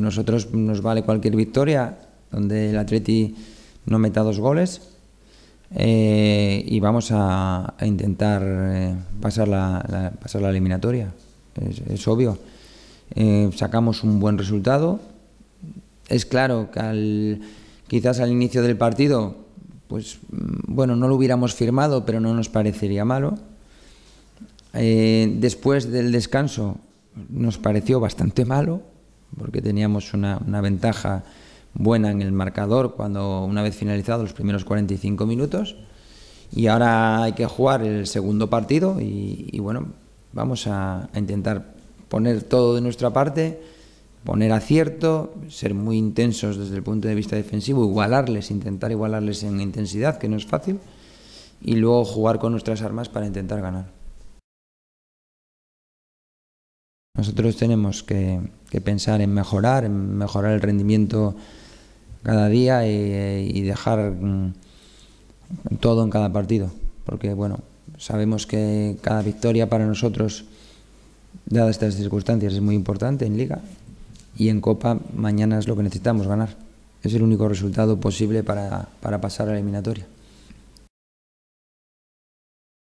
Nosotros nos vale cualquier victoria donde el Atleti no meta dos goles eh, y vamos a, intentar eh, pasar, la, pasar la eliminatoria. Es, obvio. Eh, sacamos un buen resultado. Es claro que quizás al inicio del partido, pues mm, bueno, no lo hubiéramos firmado, pero no nos parecería malo. después del descanso nos pareció bastante malo porque teníamos una, ventaja buena en el marcador cuando una vez finalizados los primeros 45 minutos y ahora hay que jugar el segundo partido y, bueno, vamos a, intentar poner todo de nuestra parte, poner acierto, ser muy intensos desde el punto de vista defensivo, igualarles, intentar igualarles en intensidad, que no es fácil, y luego jugar con nuestras armas para intentar ganar. Nosotros tenemos que, que pensar en mejorar, en mejorar el rendimiento cada día y, dejar mm, todo en cada partido. Porque, bueno, sabemos que cada victoria para nosotros, dadas estas circunstancias, es muy importante en Liga y en Copa mañana es lo que necesitamos ganar. Es el único resultado posible para, para pasar a la eliminatoria.